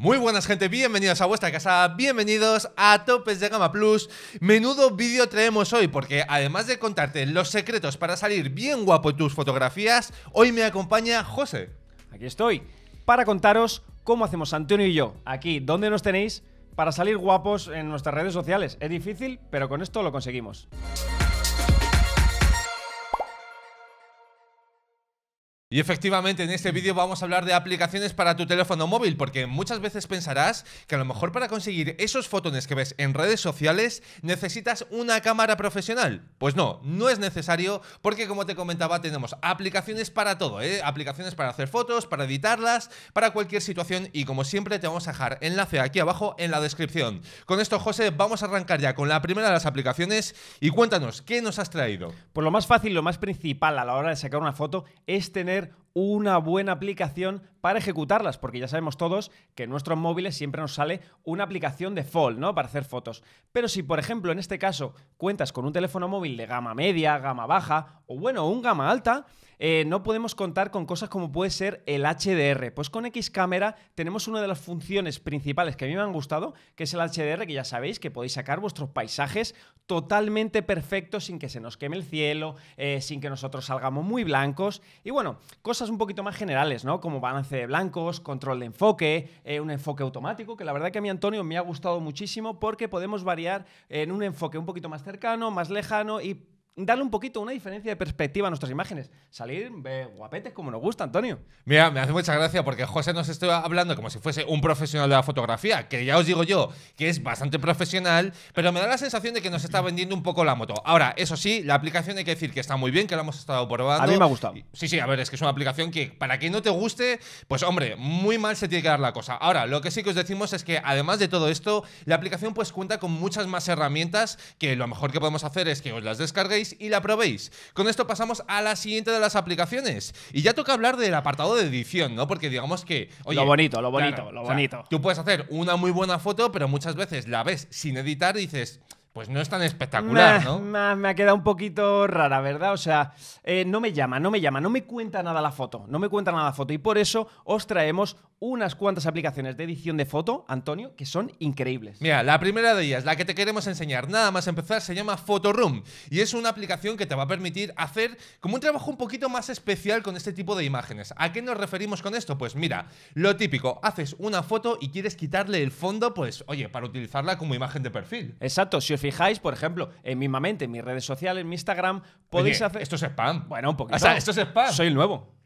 Muy buenas gente, bienvenidos a vuestra casa, bienvenidos a Topes de Gama Plus Menudo vídeo traemos hoy porque además de contarte los secretos para salir bien guapo en tus fotografías Hoy me acompaña José Aquí estoy, para contaros cómo hacemos Antonio y yo, aquí donde nos tenéis Para salir guapos en nuestras redes sociales, es difícil pero con esto lo conseguimos Y efectivamente, en este vídeo vamos a hablar de aplicaciones para tu teléfono móvil, porque muchas veces pensarás que a lo mejor para conseguir esos fotones que ves en redes sociales necesitas una cámara profesional. Pues no, no es necesario, porque como te comentaba, tenemos aplicaciones para todo, ¿eh? aplicaciones para hacer fotos, para editarlas, para cualquier situación, y como siempre te vamos a dejar enlace aquí abajo en la descripción. Con esto, José, vamos a arrancar ya con la primera de las aplicaciones y cuéntanos, ¿qué nos has traído? Por pues lo más fácil, lo más principal a la hora de sacar una foto es tener una buena aplicación para ejecutarlas, porque ya sabemos todos que en nuestros móviles siempre nos sale una aplicación de fall ¿no? Para hacer fotos. Pero si, por ejemplo, en este caso cuentas con un teléfono móvil de gama media, gama baja o bueno, un gama alta, eh, no podemos contar con cosas como puede ser el HDR. Pues con X cámara tenemos una de las funciones principales que a mí me han gustado, que es el HDR, que ya sabéis que podéis sacar vuestros paisajes totalmente perfectos sin que se nos queme el cielo, eh, sin que nosotros salgamos muy blancos y bueno, cosas un poquito más generales, ¿no? Como balance de blancos, control de enfoque, eh, un enfoque automático, que la verdad que a mí Antonio me ha gustado muchísimo porque podemos variar en un enfoque un poquito más cercano, más lejano y darle un poquito una diferencia de perspectiva a nuestras imágenes. Salir guapetes como nos gusta, Antonio. Mira, me hace mucha gracia porque José nos está hablando como si fuese un profesional de la fotografía, que ya os digo yo que es bastante profesional, pero me da la sensación de que nos está vendiendo un poco la moto. Ahora, eso sí, la aplicación hay que decir que está muy bien, que la hemos estado probando. A mí me ha gustado. Sí, sí, a ver, es que es una aplicación que para quien no te guste, pues hombre, muy mal se tiene que dar la cosa. Ahora, lo que sí que os decimos es que además de todo esto, la aplicación pues cuenta con muchas más herramientas que lo mejor que podemos hacer es que os las descarguéis y la probéis. Con esto pasamos a la siguiente de las aplicaciones. Y ya toca hablar del apartado de edición, ¿no? Porque digamos que. lo bonito, lo bonito, lo bonito. tú puedes hacer una muy buena foto, pero muchas veces la ves sin editar y dices pues no es tan espectacular, ¿no? Me, ha quedado un poquito rara, ¿verdad? O sea, eh, no me llama, no me llama, no me cuenta nada la foto, no me cuenta nada la foto. Y por eso os traemos unas cuantas aplicaciones de edición de foto, Antonio, que son increíbles. Mira, la primera de ellas, la que te queremos enseñar, nada más empezar, se llama Photoroom y es una aplicación que te va a permitir hacer como un trabajo un poquito más especial con este tipo de imágenes. ¿A qué nos referimos con esto? Pues mira, lo típico, haces una foto y quieres quitarle el fondo, pues oye, para utilizarla como imagen de perfil. Exacto, si os fijáis, por ejemplo, en mi mente, en mis redes sociales, en mi Instagram, podéis hacer... Esto es spam. Bueno, un poquito. O sea, esto es spam. Soy el nuevo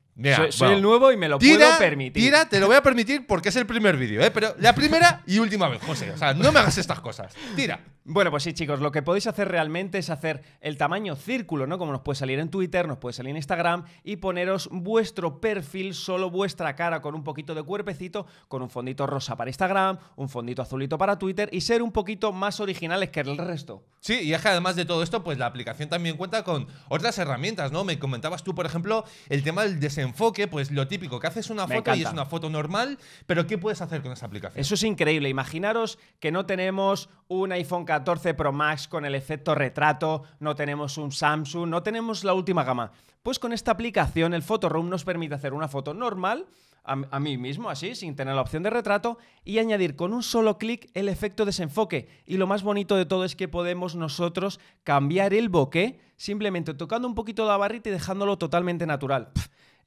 soy, el nuevo y me lo puedo permitir. Tira, te lo voy a permitir porque es el primer vídeo, ¿eh? Pero la primera y última vez, José. O sea, no me hagas estas cosas. Tira. Bueno, pues sí, chicos, lo que podéis hacer realmente es hacer el tamaño círculo, ¿no? Como nos puede salir en Twitter, nos puede salir en Instagram y poneros vuestro perfil, solo vuestra cara con un poquito de cuerpecito, con un fondito rosa para Instagram, un fondito azulito para Twitter y ser un poquito más originales que el resto. Sí, y es que además de todo esto, pues la aplicación también cuenta con otras herramientas, ¿no? Me comentabas tú, por ejemplo, el tema del desenfoque, pues lo típico, que haces una foto y es una foto normal, pero ¿qué puedes hacer con esa aplicación? Eso es increíble. Imaginaros que no tenemos un iPhone 14 Pro Max con el efecto retrato, no tenemos un Samsung, no tenemos la última gama. Pues con esta aplicación el Room nos permite hacer una foto normal, a, mí mismo así, sin tener la opción de retrato, y añadir con un solo clic el efecto desenfoque. Y lo más bonito de todo es que podemos nosotros cambiar el bokeh simplemente tocando un poquito la barrita y dejándolo totalmente natural.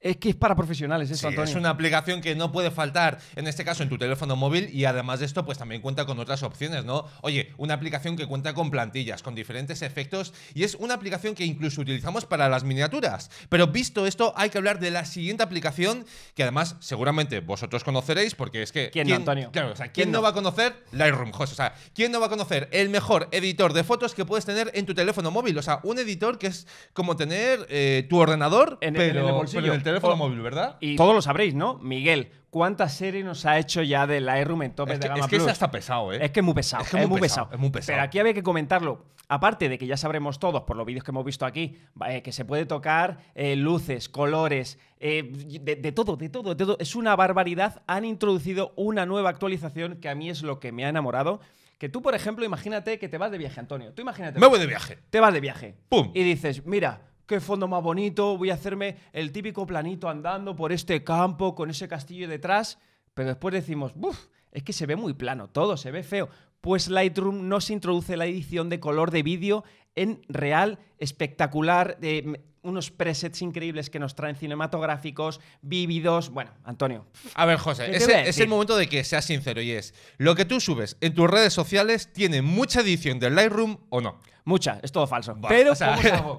Es que es para profesionales eso, Es una aplicación que no puede faltar, en este caso, en tu teléfono móvil y además de esto, pues también cuenta con otras opciones, ¿no? Oye, una aplicación que cuenta con plantillas, con diferentes efectos y es una aplicación que incluso utilizamos para las miniaturas. Pero visto esto, hay que hablar de la siguiente aplicación que además seguramente vosotros conoceréis porque es que... ¿Quién, no, Antonio? ¿quién, no? va a conocer Lightroom Host? O sea, ¿quién no va a conocer el mejor editor de fotos que puedes tener en tu teléfono móvil? O sea, un editor que es como tener eh, tu ordenador, en, el bolsillo teléfono móvil, ¿verdad? Y todos lo sabréis, ¿no? Miguel, ¿cuántas series nos ha hecho ya de Lightroom en topes de gama Es que Plus? está pesado, ¿eh? Es que es muy pesado. Es, que es muy, pesado, Es muy pesado. Pero aquí había que comentarlo. Aparte de que ya sabremos todos, por los vídeos que hemos visto aquí, eh, que se puede tocar eh, luces, colores, eh, de, de, todo, de todo, de todo. Es una barbaridad. Han introducido una nueva actualización que a mí es lo que me ha enamorado. Que tú, por ejemplo, imagínate que te vas de viaje, Antonio. Tú imagínate. Me voy de viaje. Te vas de viaje. ¡Pum! Y dices, mira, qué fondo más bonito, voy a hacerme el típico planito andando por este campo con ese castillo detrás, pero después decimos, Buf, es que se ve muy plano, todo se ve feo. Pues Lightroom nos introduce la edición de color de vídeo en real, espectacular, de unos presets increíbles que nos traen cinematográficos, vívidos. Bueno, Antonio. A ver, José, es, es el momento de que seas sincero y es: ¿lo que tú subes en tus redes sociales tiene mucha edición de Lightroom o no? Mucha, es todo falso. Pero,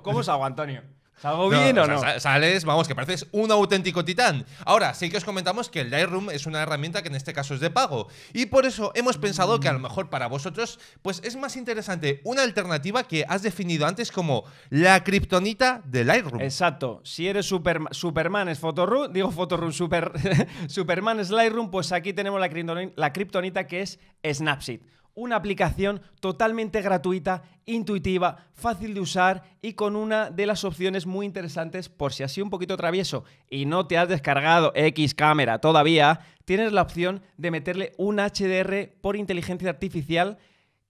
¿cómo, salgo? Antonio? ¿Salgo bien o, no? Sales, vamos, que pareces un auténtico titán. Ahora, sí que os comentamos que el Lightroom es una herramienta que en este caso es de pago. Y por eso hemos pensado que a lo mejor para vosotros, pues es más interesante una alternativa que has definido antes como la kriptonita de Lightroom. Exacto. Si eres Superman es Photoroom, digo Photoroom, Superman es Lightroom, pues aquí tenemos la kriptonita que es Snapseed una aplicación totalmente gratuita, intuitiva, fácil de usar y con una de las opciones muy interesantes por si así un poquito travieso y no te has descargado X cámara todavía, tienes la opción de meterle un HDR por inteligencia artificial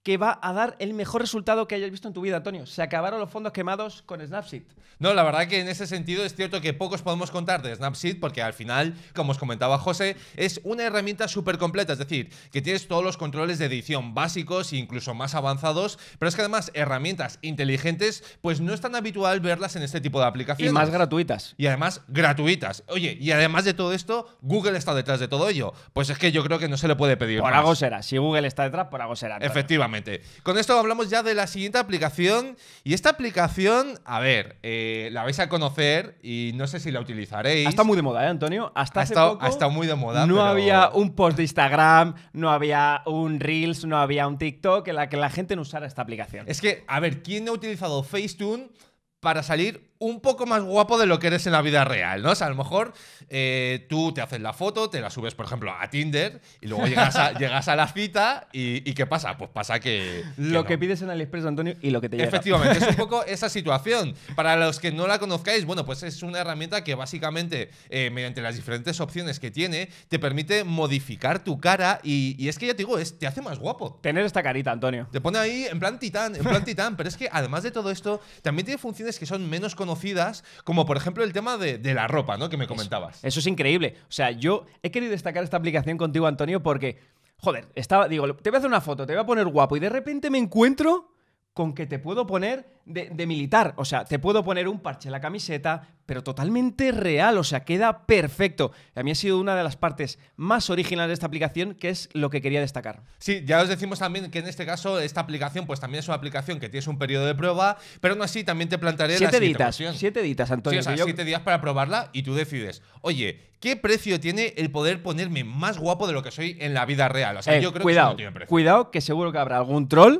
que va a dar el mejor resultado que hayas visto en tu vida, Antonio. Se acabaron los fondos quemados con Snapseed. No, la verdad que en ese sentido es cierto que pocos podemos contar de Snapseed porque al final, como os comentaba José, es una herramienta súper completa, es decir, que tienes todos los controles de edición básicos e incluso más avanzados, pero es que además herramientas inteligentes, pues no es tan habitual verlas en este tipo de aplicaciones. Y más gratuitas. Y además gratuitas. Oye, y además de todo esto, Google está detrás de todo ello. Pues es que yo creo que no se le puede pedir. Por algo será. Si Google está detrás, por algo será. Efectivamente. Con esto hablamos ya de la siguiente aplicación. Y esta aplicación, a ver, eh, la vais a conocer y no sé si la utilizaréis. Está muy de moda, ¿eh, Antonio? Hasta ha hace muy de moda. No había un post de Instagram, no había un Reels, no había un TikTok en la que la gente no usara esta aplicación. Es que, a ver, ¿quién ha utilizado Facetune para salir un poco más guapo de lo que eres en la vida real, ¿no? O sea, a lo mejor eh, tú te haces la foto, te la subes, por ejemplo, a Tinder y luego llegas a, llegas a la cita y, ¿qué pasa? Pues pasa que... lo que pides en AliExpress, Antonio, y lo que te llega. Efectivamente, es un poco esa situación. Para los que no la conozcáis, bueno, pues es una herramienta que básicamente, eh, mediante las diferentes opciones que tiene, te permite modificar tu cara y, es que ya te digo, te hace más guapo. Tener esta carita, Antonio. Te pone ahí en plan titán, en plan titán, pero es que además de todo esto, también tiene funciones que son menos conocidas, como por ejemplo el tema de, la ropa, ¿no? Que me comentabas. Eso, eso es increíble. O sea, yo he querido destacar esta aplicación contigo, Antonio, porque, joder, estaba, digo, te voy a hacer una foto, te voy a poner guapo y de repente me encuentro con que te puedo poner de, militar. O sea, te puedo poner un parche en la camiseta, pero totalmente real. O sea, queda perfecto. A mí ha sido una de las partes más originales de esta aplicación, que es lo que quería destacar. Sí, ya os decimos también que en este caso, esta aplicación, pues también es una aplicación que tienes un periodo de prueba, pero aún así también te plantaré siete la Siete editas, Antonio. Sí, siete días para probarla y tú decides, oye, ¿qué precio tiene el poder ponerme más guapo de lo que soy en la vida real? O sea, eh, yo creo que no tiene precio. Cuidado, que seguro que habrá algún troll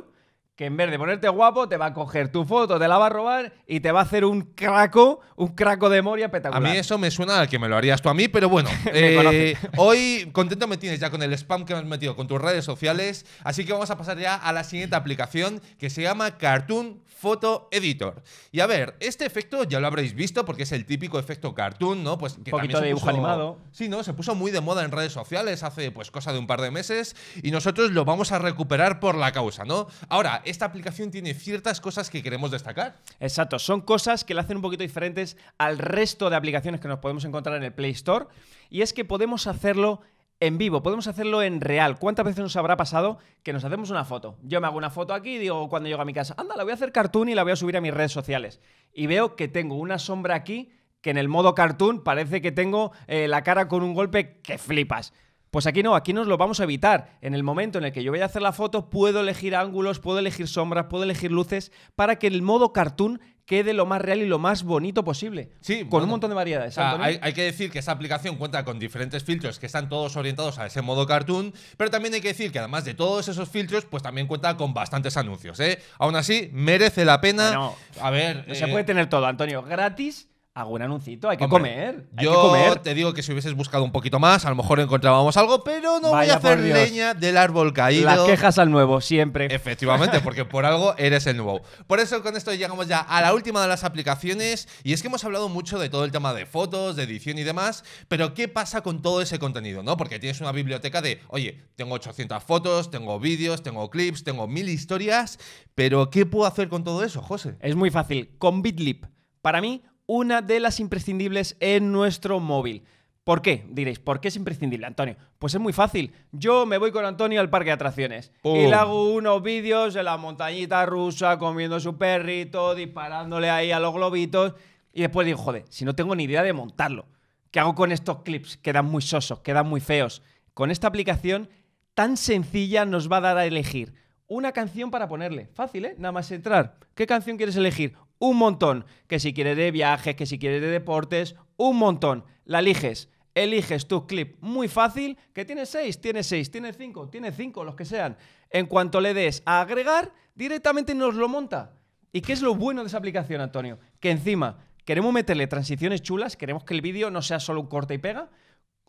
que en vez de ponerte guapo, te va a coger tu foto, te la va a robar y te va a hacer un craco, un craco de Moria espectacular. A mí eso me suena al que me lo harías tú a mí, pero bueno. Eh, hoy contento me tienes ya con el spam que me has metido con tus redes sociales, así que vamos a pasar ya a la siguiente aplicación que se llama Cartoon Photo Editor. Y a ver, este efecto ya lo habréis visto porque es el típico efecto cartoon, ¿no? Pues que un poquito de dibujo animado. Sí, ¿no? Se puso muy de moda en redes sociales hace pues cosa de un par de meses y nosotros lo vamos a recuperar por la causa, ¿no? Ahora, esta aplicación tiene ciertas cosas que queremos destacar. Exacto, son cosas que la hacen un poquito diferentes al resto de aplicaciones que nos podemos encontrar en el Play Store. Y es que podemos hacerlo en vivo, podemos hacerlo en real. ¿Cuántas veces nos habrá pasado que nos hacemos una foto? Yo me hago una foto aquí y digo cuando llego a mi casa, anda, la voy a hacer cartoon y la voy a subir a mis redes sociales. Y veo que tengo una sombra aquí que en el modo cartoon parece que tengo eh, la cara con un golpe que flipas. Pues aquí no, aquí nos lo vamos a evitar. En el momento en el que yo vaya a hacer la foto, puedo elegir ángulos, puedo elegir sombras, puedo elegir luces, para que el modo cartoon quede lo más real y lo más bonito posible. Sí, con un montón de variedades. Ah, hay, que decir que esa aplicación cuenta con diferentes filtros que están todos orientados a ese modo cartoon, pero también hay que decir que además de todos esos filtros, pues también cuenta con bastantes anuncios. ¿eh? Aún así, merece la pena. a ver. se eh, puede tener todo, Antonio. Gratis algún anuncito. Hay que comer. yo te digo que si hubieses buscado un poquito más, a lo mejor encontrábamos algo, pero no voy a hacer leña del árbol caído. Las quejas al nuevo, siempre. Efectivamente, porque por algo eres el nuevo. Por eso con esto llegamos ya a la última de las aplicaciones y es que hemos hablado mucho de todo el tema de fotos, de edición y demás, pero ¿qué pasa con todo ese contenido? ¿no? Porque tienes una biblioteca de, oye, tengo 800 fotos, tengo vídeos, tengo clips, tengo mil historias, pero ¿qué puedo hacer con todo eso, José? Es muy fácil, con BitLip. Para mí, una de las imprescindibles en nuestro móvil. ¿Por qué? Diréis, ¿por qué es imprescindible, Antonio? Pues es muy fácil. Yo me voy con Antonio al parque de atracciones y le hago unos vídeos en la montañita rusa, comiendo su perrito, disparándole ahí a los globitos. Y después digo, joder, si no tengo ni idea de montarlo, ¿qué hago con estos clips? Quedan muy sosos, quedan muy feos. Con esta aplicación tan sencilla nos va a dar a elegir una canción para ponerle. Fácil, ¿eh? Nada más entrar. ¿Qué canción quieres elegir? Un montón. Que si quieres de viajes, que si quieres de deportes, un montón. La eliges. Eliges tu clip. Muy fácil. Que tiene seis? Tiene seis. ¿Tiene cinco? Tiene cinco, los que sean. En cuanto le des a agregar, directamente nos lo monta. ¿Y qué es lo bueno de esa aplicación, Antonio? Que encima queremos meterle transiciones chulas, queremos que el vídeo no sea solo un corte y pega,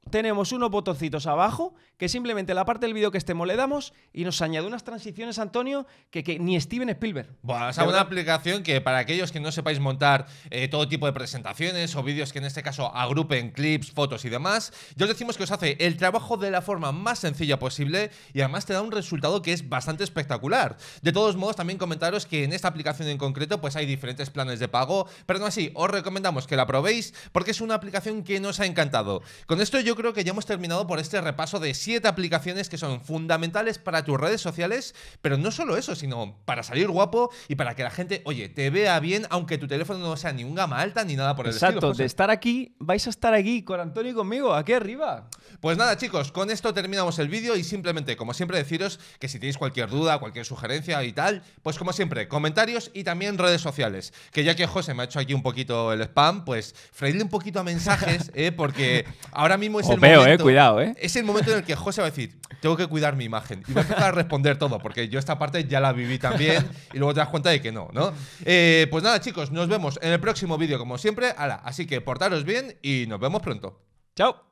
tenemos unos botoncitos abajo que simplemente la parte del vídeo que estemos le damos y nos añade unas transiciones, Antonio, que, que ni Steven Spielberg. Bueno, o una aplicación que para aquellos que no sepáis montar eh, todo tipo de presentaciones o vídeos que en este caso agrupen clips, fotos y demás, yo os decimos que os hace el trabajo de la forma más sencilla posible y además te da un resultado que es bastante espectacular. De todos modos, también comentaros que en esta aplicación en concreto pues hay diferentes planes de pago, pero no así, os recomendamos que la probéis porque es una aplicación que nos ha encantado. Con esto yo yo creo que ya hemos terminado por este repaso de siete aplicaciones que son fundamentales para tus redes sociales, pero no solo eso, sino para salir guapo y para que la gente, oye, te vea bien, aunque tu teléfono no sea ni un gama alta ni nada por el estilo. Exacto, de estar aquí, vais a estar aquí con Antonio y conmigo, aquí arriba. Pues nada, chicos, con esto terminamos el vídeo y simplemente, como siempre, deciros que si tenéis cualquier duda, cualquier sugerencia y tal, pues como siempre, comentarios y también redes sociales. Que ya que José me ha hecho aquí un poquito el spam, pues freírle un poquito a mensajes, eh, porque ahora mismo es el eh, momento. cuidado, eh. Es el momento en el que José va a decir, tengo que cuidar mi imagen. Y va a empezar a responder todo, porque yo esta parte ya la viví también y luego te das cuenta de que no, ¿no? Eh, pues nada, chicos, nos vemos en el próximo vídeo, como siempre. así que portaros bien y nos vemos pronto. Chao.